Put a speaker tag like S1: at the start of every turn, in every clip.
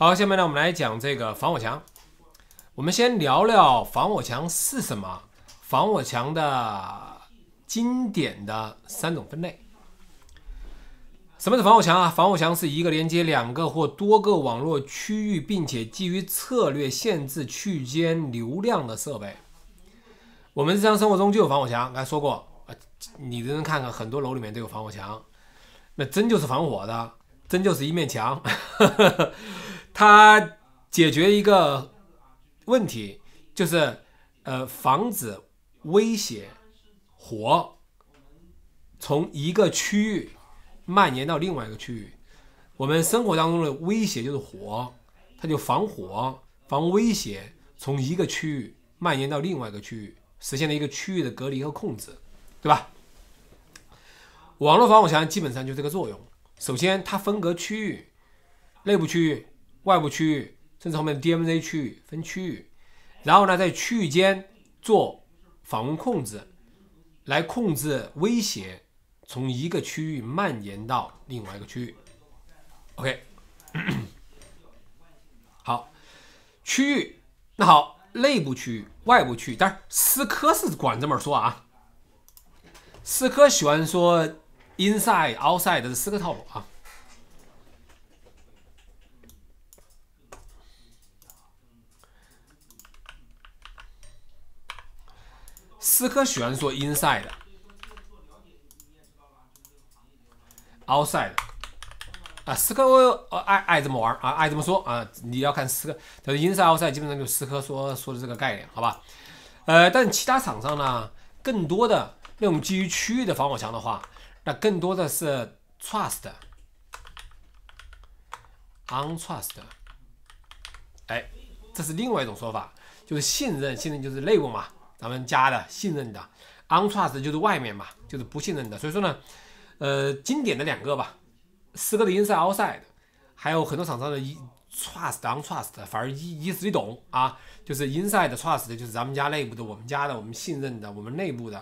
S1: 好，下面呢，我们来讲这个防火墙。我们先聊聊防火墙是什么？防火墙的经典的三种分类。什么是防火墙啊？防火墙是一个连接两个或多个网络区域，并且基于策略限制区间流量的设备。我们日常生活中就有防火墙，刚才说过，你认真看看，很多楼里面都有防火墙，那真就是防火的，真就是一面墙。它解决一个问题，就是呃防止威胁火从一个区域蔓延到另外一个区域。我们生活当中的威胁就是火，它就防火，防威胁从一个区域蔓延到另外一个区域，实现了一个区域的隔离和控制，对吧？网络防火墙基本上就这个作用。首先，它分隔区域，内部区域。外部区域，甚至后面的 DMZ 区域分区域，然后呢，在区域间做访问控制，来控制威胁从一个区域蔓延到另外一个区域。OK，好，区域。那好，内部区域、外部区域，但是思科是管这么说啊，思科喜欢说 inside、outside 的思科套路啊。思科喜欢说 inside、outside，啊，思科爱爱这么玩啊，爱这么说啊，你要看思科，就是 inside、outside，基本上就思科说说的这个概念，好吧？呃，但其他厂商呢，更多的那种基于区域的防火墙的话，那更多的是 trust、untrust，哎，这是另外一种说法，就是信任，信任就是内部嘛。咱们家的信任的，untrust 就是外面嘛，就是不信任的。所以说呢，呃，经典的两个吧，四个的 inside outside，还有很多厂商的 trust untrust，反正一一时你懂啊。就是 inside trust 就是咱们家内部的，我们家的，我们信任的，我们内部的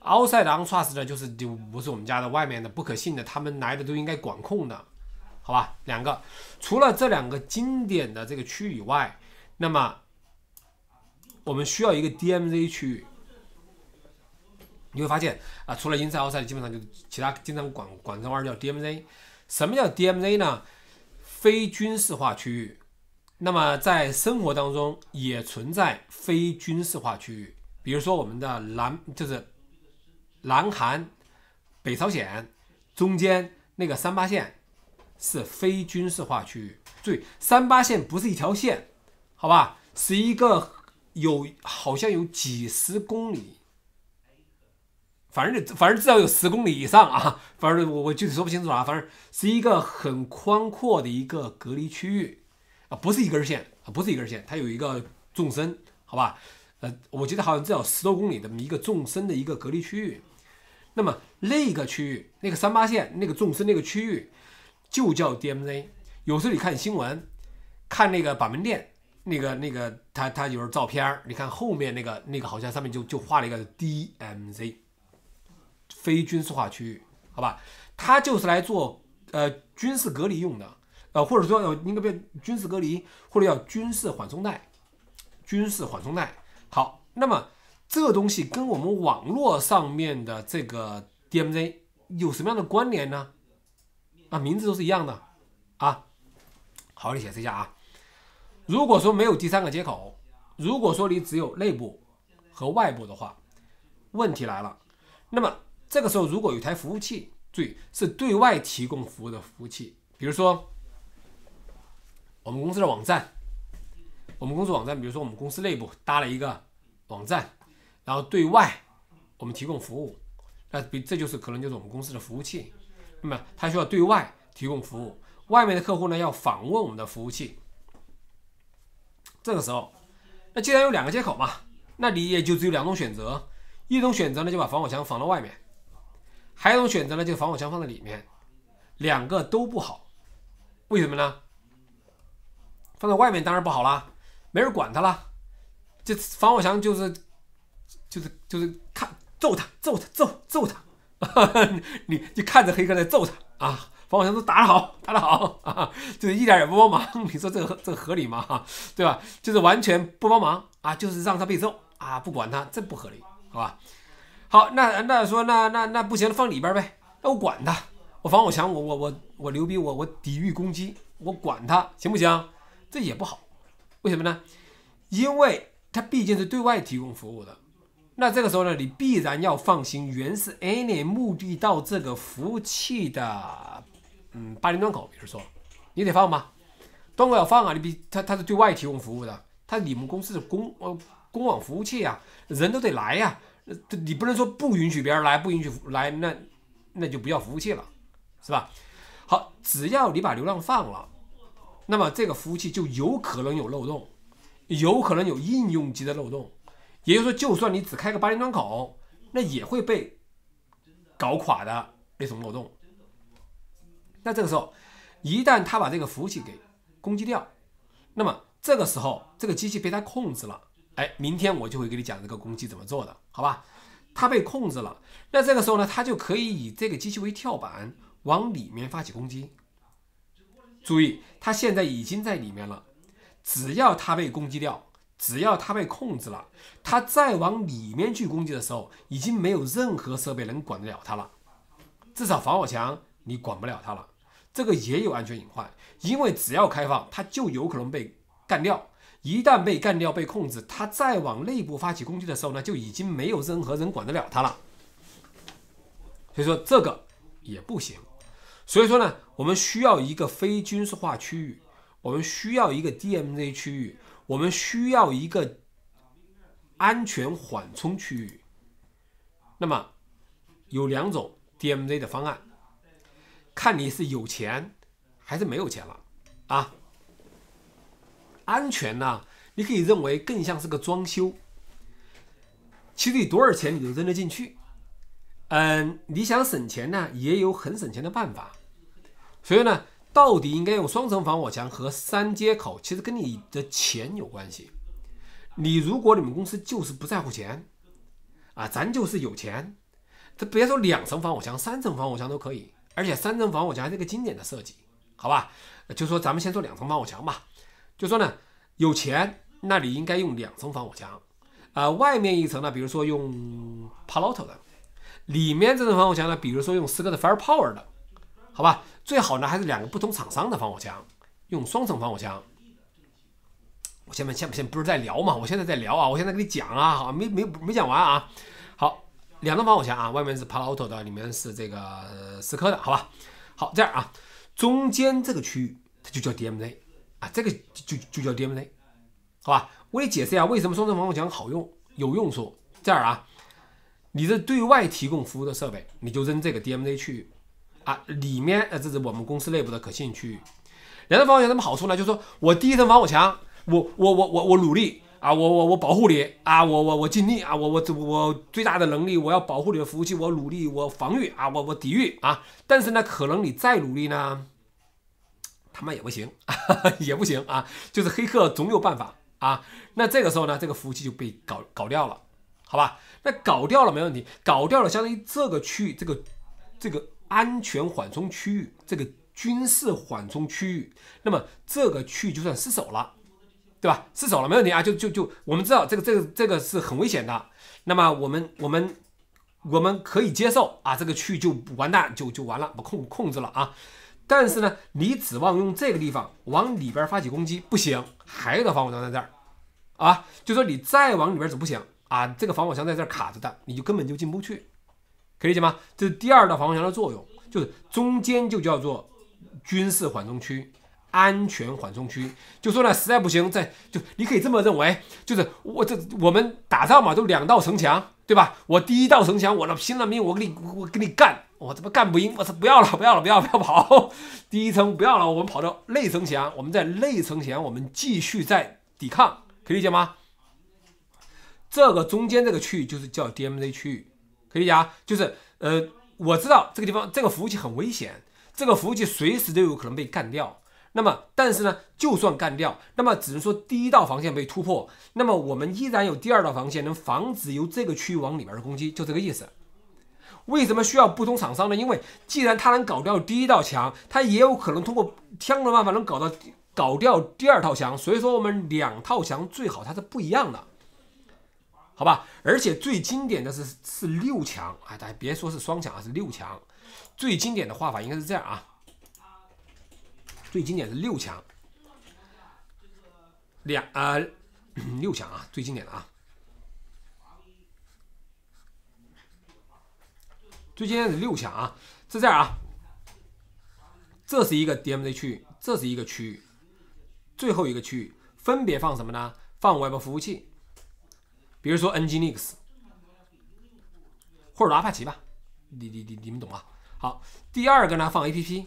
S1: ；outside untrust 呢，就是就不是我们家的，外面的，不可信的，他们来的都应该管控的，好吧？两个，除了这两个经典的这个区以外，那么。我们需要一个 DMZ 区域，你会发现啊，除了英赛、奥赛，基本上就其他经常管管这玩意儿叫 DMZ。什么叫 DMZ 呢？非军事化区域。那么在生活当中也存在非军事化区域，比如说我们的南就是，南韩、北朝鲜中间那个三八线是非军事化区域。注意，三八线不是一条线，好吧，是一个。有好像有几十公里，反正反正至少有十公里以上啊，反正我我具体说不清楚啊，反正是一个很宽阔的一个隔离区域啊，不是一根线啊，不是一根线，它有一个纵深，好吧？呃，我记得好像至少十多公里的一个纵深的一个隔离区域。那么那个区域，那个三八线，那个纵深那个区域就叫 DMZ。有时候你看新闻，看那个板门店。那个那个，他他有时候照片儿，你看后面那个那个，好像上面就就画了一个 DMZ，非军事化区域，好吧？它就是来做呃军事隔离用的，呃或者说应该变军事隔离，或者叫军事缓冲带，军事缓冲带。好，那么这东西跟我们网络上面的这个 DMZ 有什么样的关联呢？啊，名字都是一样的啊，好好解释一下啊。如果说没有第三个接口，如果说你只有内部和外部的话，问题来了。那么这个时候，如果有台服务器，注意是对外提供服务的服务器，比如说我们公司的网站，我们公司网站，比如说我们公司内部搭了一个网站，然后对外我们提供服务，那比这就是可能就是我们公司的服务器。那么它需要对外提供服务，外面的客户呢要访问我们的服务器。这个时候，那既然有两个接口嘛，那你也就只有两种选择：一种选择呢，就把防火墙放到外面；还有一种选择呢，就是防火墙放在里面。两个都不好，为什么呢？放在外面当然不好啦，没人管它啦，这防火墙就是就是就是看揍他揍他揍揍他 你你看着黑客在揍他啊。防火墙都打得好，打得好，啊，就是一点也不帮忙。你说这合这合理吗？哈，对吧？就是完全不帮忙啊，就是让他被揍啊，不管他，这不合理，好吧？好，那那说那那那不行，放里边呗。那我管他，我防火墙，我我我我牛逼，我我抵御攻击，我管他行不行？这也不好，为什么呢？因为他毕竟是对外提供服务的。那这个时候呢，你必然要放心，原是 any，目的到这个服务器的。嗯，八零端口，比如说，你得放吧，端口要放啊，你比他他是对外提供服务的，他你们公司的公呃公网服务器呀，人都得来呀，你不能说不允许别人来，不允许来，那那就不叫服务器了，是吧？好，只要你把流量放了，那么这个服务器就有可能有漏洞，有可能有应用级的漏洞，也就是说，就算你只开个八零端口，那也会被搞垮的，那种漏洞。那这个时候，一旦他把这个服务器给攻击掉，那么这个时候这个机器被他控制了，哎，明天我就会给你讲这个攻击怎么做的，好吧？他被控制了，那这个时候呢，他就可以以这个机器为跳板往里面发起攻击。注意，他现在已经在里面了，只要他被攻击掉，只要他被控制了，他再往里面去攻击的时候，已经没有任何设备能管得了他了，至少防火墙你管不了他了。这个也有安全隐患，因为只要开放，它就有可能被干掉。一旦被干掉、被控制，它再往内部发起攻击的时候呢，就已经没有任何人管得了它了。所以说这个也不行。所以说呢，我们需要一个非军事化区域，我们需要一个 DMZ 区域，我们需要一个安全缓冲区域。那么有两种 DMZ 的方案。看你是有钱还是没有钱了啊？安全呢？你可以认为更像是个装修，其实你多少钱你都扔得进去。嗯，你想省钱呢，也有很省钱的办法。所以呢，到底应该用双层防火墙和三接口，其实跟你的钱有关系。你如果你们公司就是不在乎钱啊，咱就是有钱，这别说两层防火墙、三层防火墙都可以。而且三层防火墙还是一个经典的设计，好吧？就说咱们先做两层防火墙吧。就说呢，有钱，那你应该用两层防火墙。啊，外面一层呢，比如说用 p a l l o 的；里面这层防火墙呢，比如说用思科的 Firepower 的，好吧？最好呢还是两个不同厂商的防火墙，用双层防火墙。我下面、前、前不是在聊嘛？我现在在聊啊，我现在给你讲啊，好，没、没、没讲完啊，好。两道防火墙啊，外面是 Palo Alto 的，里面是这个思科的，好吧？好，这样啊，中间这个区域它就叫 DMZ，啊，这个就就叫 DMZ，好吧？我你解释一下为什么双层防火墙好用、有用处？这样啊，你这对外提供服务的设备，你就扔这个 DMZ 区域，啊，里面呃这是我们公司内部的可信区域。两层防火墙什么好处呢？就是说我第一层防火墙，我我我我我努力。啊，我我我保护你啊，我我我尽力啊，我我我最大的能力，我要保护你的服务器，我努力，我防御啊，我我抵御啊，但是呢，可能你再努力呢，他妈也不行，也不行啊，就是黑客总有办法啊。那这个时候呢，这个服务器就被搞搞掉了，好吧？那搞掉了没问题，搞掉了相当于这个区域，这个这个安全缓冲区域，这个军事缓冲区域，那么这个区域就算失守了。对吧？失手了没问题啊，就就就我们知道这个这个这个是很危险的。那么我们我们我们可以接受啊，这个区就完蛋就就完了，不控控制了啊。但是呢，你指望用这个地方往里边发起攻击不行，还有一防火墙在这儿啊，就说你再往里边走不行啊，这个防火墙在这儿卡着的，你就根本就进不去，可以理解吗？这是第二道防火墙的作用就是中间就叫做军事缓冲区。安全缓冲区，就说呢，实在不行，在就你可以这么认为，就是我这我们打仗嘛，都两道城墙，对吧？我第一道城墙，我那拼了命，我给你我给你干，我怎么干不赢，我操，不要了，不要了，不要不要跑，第一层不要了，我们跑到内城墙，我们在内城墙，我们继续在抵抗，可以理解吗？这个中间这个区域就是叫 DMZ 区域，可以理解啊，就是呃，我知道这个地方这个服务器很危险，这个服务器随时都有可能被干掉。那么，但是呢，就算干掉，那么只能说第一道防线被突破，那么我们依然有第二道防线能防止由这个区域往里面的攻击，就这个意思。为什么需要不同厂商呢？因为既然他能搞掉第一道墙，他也有可能通过枪的办法能搞到搞掉第二套墙，所以说我们两套墙最好它是不一样的，好吧？而且最经典的是是六强啊，家别说是双强啊，是六强，最经典的画法应该是这样啊。最经典是六强，两啊，六强啊，最经典的啊，最经典的六强啊，是这样啊，这是一个 DMZ 区域，这是一个区域，最后一个区域分别放什么呢？放 Web 服务器，比如说 Nginx 或者 Apache 吧，你你你你们懂啊。好，第二个呢放 APP。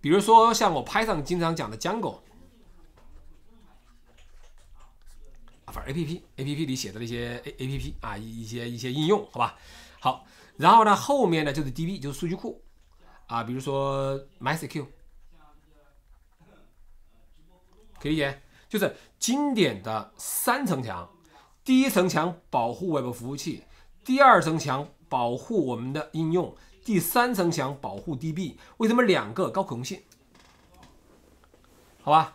S1: 比如说像我拍上经常讲的 jango 啊，反正 A P P A P P 里写的那些 A A P P 啊，一一些一些应用，好吧？好，然后呢，后面呢就是 D B 就是数据库啊，比如说 Mysql，可以理解就是经典的三层墙，第一层墙保护 Web 服务器，第二层墙保护我们的应用。第三层墙保护 DB，为什么两个高可用性？好吧。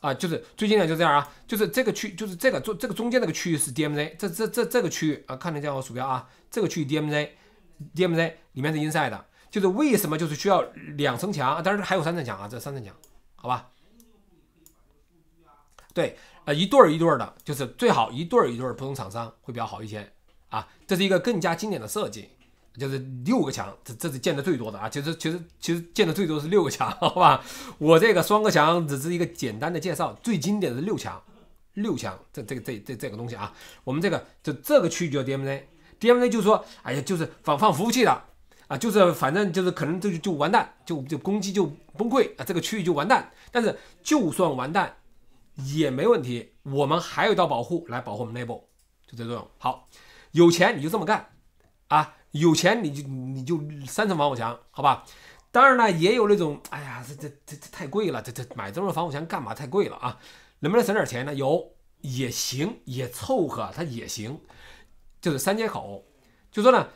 S1: 啊，就是最近的就这样啊，就是这个区，就是这个中这个中间那个区域是 DMZ，这这这这个区域啊，看得见我鼠标啊，这个区域 DMZ，DMZ 里面是 inside 的，就是为什么就是需要两层墙，但是还有三层墙啊，这三层墙，好吧。对，呃，一对儿一对儿的，就是最好一对儿一对儿不同厂商会比较好一些啊。这是一个更加经典的设计，就是六个墙，这这是建的最多的啊。其实其实其实建的最多是六个墙，好吧？我这个双个墙只是一个简单的介绍，最经典的是六墙，六墙，这这个这这这个东西啊。我们这个就这个区域叫 DMZ，DMZ 就是说，哎呀，就是放放服务器的啊，就是反正就是可能这就就完蛋，就就攻击就崩溃啊，这个区域就完蛋。但是就算完蛋。也没问题，我们还有一道保护来保护我们内部，就这作用。好，有钱你就这么干啊，有钱你就你就三层防火墙，好吧？当然呢，也有那种，哎呀，这这这这太贵了，这这买这多防火墙干嘛？太贵了啊，能不能省点钱呢？有也行，也凑合，它也行，就是三接口。就说呢，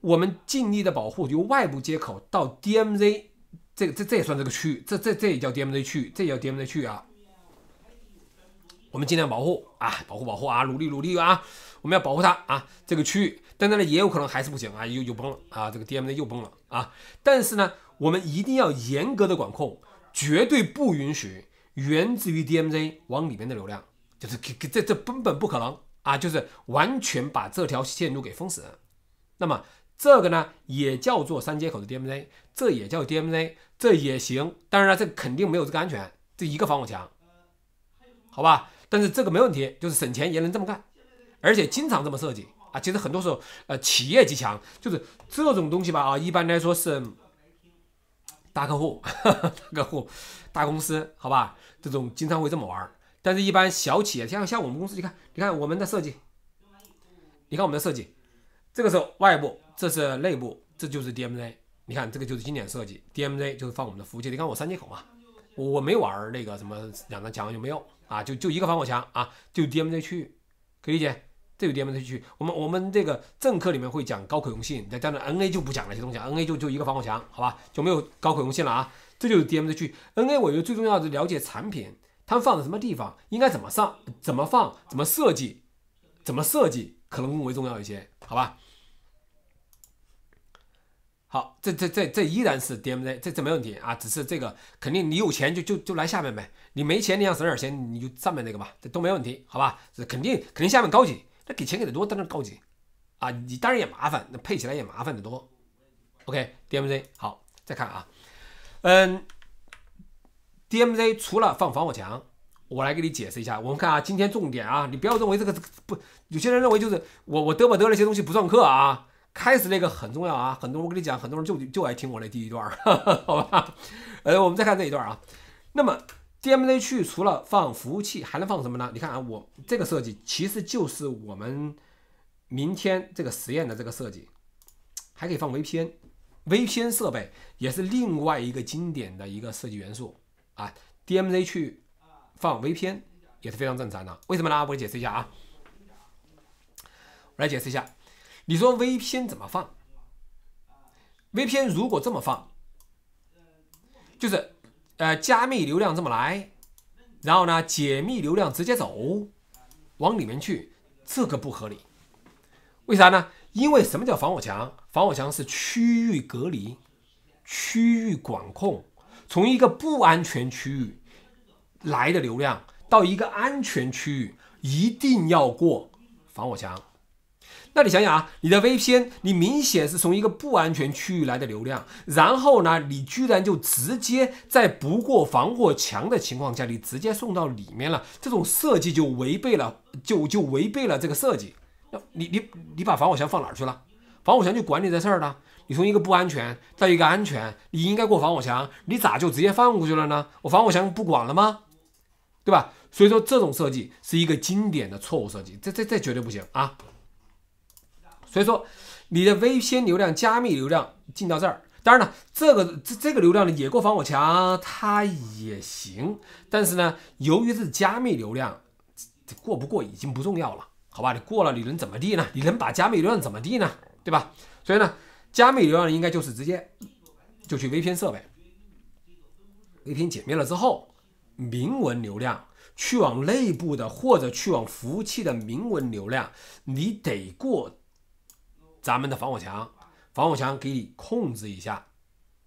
S1: 我们尽力的保护由外部接口到 DMZ，这这这也算这个区域，这这这也叫 DMZ 区，这也叫 DMZ 区啊。我们尽量保护啊，保护保护啊，努力努力啊！我们要保护它啊，这个区域。但呢，也有可能还是不行啊，又又崩了啊，这个 DMZ 又崩了啊。但是呢，我们一定要严格的管控，绝对不允许源自于 DMZ 往里面的流量，就是这这根本不可能啊，就是完全把这条线路给封死。那么这个呢，也叫做三接口的 DMZ，这也叫 DMZ，这也行。当然，了，这肯定没有这个安全，这一个防火墙，好吧？但是这个没问题，就是省钱也能这么干，而且经常这么设计啊。其实很多时候，呃，企业级强就是这种东西吧啊。一般来说是大客户、大客户、大公司，好吧？这种经常会这么玩。但是一般小企业，像像我们公司，你看，你看我们的设计，你看我们的设计，这个时候外部，这是内部，这就是 DMZ。你看这个就是经典设计，DMZ 就是放我们的服务器。你看我三接口嘛，我没玩那个什么两张墙就没有？啊，就就一个防火墙啊，就 DMZ 区，域，可以理解，这有 DMZ 区。域。我们我们这个政课里面会讲高可用性，那是 NA 就不讲那些东西 n a 就就一个防火墙，好吧，就没有高可用性了啊。这就是 DMZ 区，NA 域。我觉得最重要的了解产品，它放在什么地方，应该怎么上，怎么放，怎么设计，怎么设计可能更为重要一些，好吧。好，这这这这依然是 DMZ，这这没问题啊，只是这个肯定你有钱就就就来下面呗，你没钱你想省点钱你就上面那个吧，这都没问题，好吧？这肯定肯定下面高级，那给钱给的多当然高级，啊，你当然也麻烦，那配起来也麻烦的多。OK，DMZ 好，再看啊，嗯，DMZ 除了放防火墙，我来给你解释一下，我们看啊，今天重点啊，你不要认为这个不，有些人认为就是我我得不得那些东西不算课啊。开始这个很重要啊，很多我跟你讲，很多人就就爱听我那第一段哈，好吧？呃，我们再看这一段啊。那么 DMZ 区除了放服务器，还能放什么呢？你看啊，我这个设计其实就是我们明天这个实验的这个设计，还可以放 VPN，VPN 设备也是另外一个经典的一个设计元素啊。DMZ 区放 VPN 也是非常正常的，为什么呢？我解释一下啊，我来解释一下。你说 VPN 怎么放？VPN 如果这么放，就是呃加密流量这么来，然后呢解密流量直接走，往里面去，这个不合理。为啥呢？因为什么叫防火墙？防火墙是区域隔离、区域管控，从一个不安全区域来的流量到一个安全区域，一定要过防火墙。那你想想啊，你的 VPN，你明显是从一个不安全区域来的流量，然后呢，你居然就直接在不过防火墙的情况下，你直接送到里面了，这种设计就违背了，就就违背了这个设计。那你你你把防火墙放哪儿去了？防火墙就管你这事儿呢？你从一个不安全到一个安全，你应该过防火墙，你咋就直接放过去了呢？我防火墙不管了吗？对吧？所以说这种设计是一个经典的错误设计，这这这绝对不行啊！所以说，你的微 n 流量、加密流量进到这儿，当然了，这个这这个流量呢也过防火墙，它也行。但是呢，由于是加密流量，过不过已经不重要了，好吧？你过了，你能怎么地呢？你能把加密流量怎么地呢？对吧？所以呢，加密流量应该就是直接就去微 n 设备，微 n 解密了之后，明文流量去往内部的或者去往服务器的明文流量，你得过。咱们的防火墙，防火墙给你控制一下，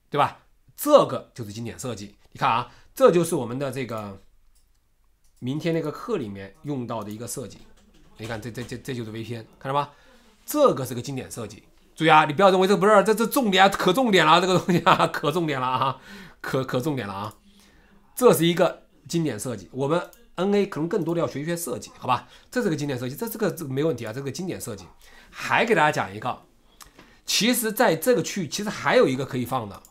S1: 对吧？这个就是经典设计。你看啊，这就是我们的这个明天那个课里面用到的一个设计。你看，这这这这就是微 n 看到吗？这个是个经典设计。注意啊，你不要认为这不是这这重点，可重点了，这个东西啊，可重点了啊，可可重点了啊。这是一个经典设计。我们 N A 可能更多的要学一学设计，好吧？这是个经典设计，这这个这没问题啊，这个经典设计。还给大家讲一个，其实在这个区域，其实还有一个可以放的，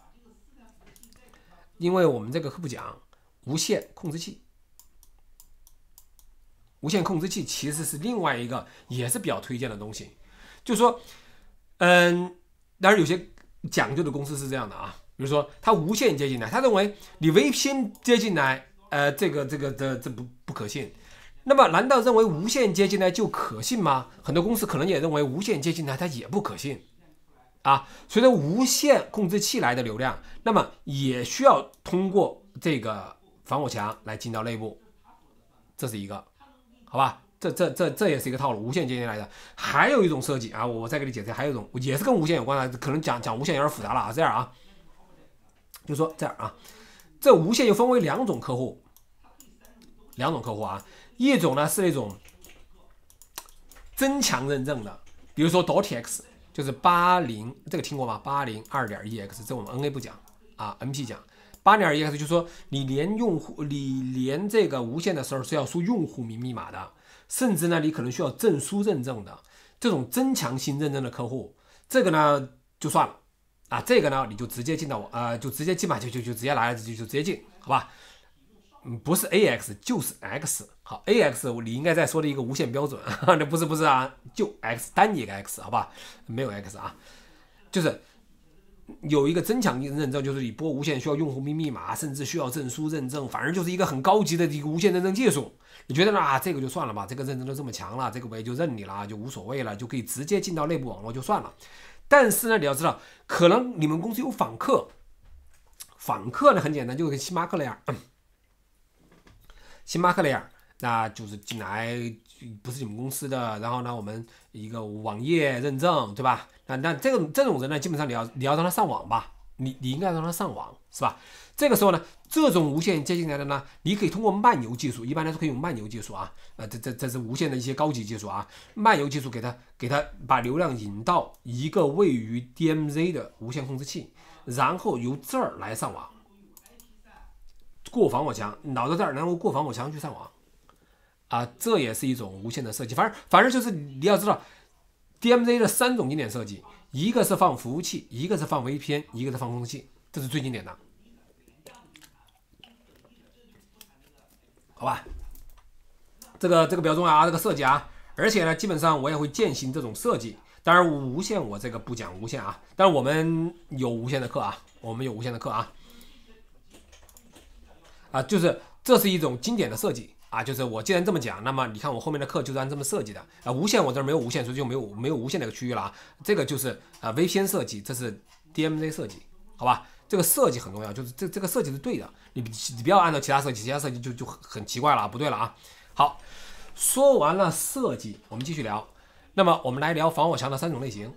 S1: 因为我们这个不讲无线控制器，无线控制器其实是另外一个也是比较推荐的东西。就说，嗯，当然有些讲究的公司是这样的啊，比如说他无线接进来，他认为你 VPN 接进来，呃，这个这个这这不不可信。那么难道认为无限接近呢就可信吗？很多公司可能也认为无限接近呢，它也不可信，啊，随着无线控制器来的流量，那么也需要通过这个防火墙来进到内部，这是一个，好吧，这这这这也是一个套路，无线接进来的，还有一种设计啊，我再给你解释，还有一种也是跟无线有关的，可能讲讲无线有点复杂了啊，这样啊，就说这样啊，这无线又分为两种客户，两种客户啊。一种呢是那种增强认证的，比如说 d o t x 就是八零这个听过吗？八零二点一 X，这我们 N A 不讲啊，N P 讲八点一 X，就是说你连用户你连这个无线的时候是要输用户名密码的，甚至呢你可能需要证书认证的这种增强性认证的客户，这个呢就算了啊，这个呢你就直接进到我呃就直接进吧，就就就直接来就就直接进，好吧？不是 A X 就是 X 好，A X 你应该在说的一个无线标准，那不是不是啊，就 X 单一个 X 好吧，没有 X 啊，就是有一个增强认证，就是你拨无线需要用户密密码，甚至需要证书认证，反而就是一个很高级的一个无线认证技术。你觉得呢啊？这个就算了吧，这个认证都这么强了，这个我也就认你了，就无所谓了，就可以直接进到内部网络就算了。但是呢，你要知道，可能你们公司有访客，访客呢很简单，就跟星巴克那样。星巴克那样，那就是进来不是你们公司的，然后呢，我们一个网页认证，对吧？那那这种这种人呢，基本上你要你要让他上网吧，你你应该让他上网，是吧？这个时候呢，这种无线接进来的呢，你可以通过漫游技术，一般来说可以用漫游技术啊，啊，这这这是无线的一些高级技术啊，漫游技术给他给他把流量引到一个位于 DMZ 的无线控制器，然后由这儿来上网。过防火墙，老在这儿，然后过防火墙去上网，啊，这也是一种无线的设计。反正反正就是你要知道，DMZ 的三种经典设计，一个是放服务器，一个是放 VPN，一个是放服务器，这是最经典的。好吧，这个这个比较重要啊，这个设计啊。而且呢，基本上我也会践行这种设计。当然，无线我这个不讲无线啊，但是我们有无线的课啊，我们有无线的课啊。啊，就是这是一种经典的设计啊，就是我既然这么讲，那么你看我后面的课就是按这么设计的啊。无线我这儿没有无线，所以就没有没有无线那个区域了啊。这个就是啊 VPN 设计，这是 DMZ 设计，好吧？这个设计很重要，就是这这个设计是对的，你你不要按照其他设计，其他设计就就很很奇怪了啊，不对了啊。好，说完了设计，我们继续聊。那么我们来聊防火墙的三种类型。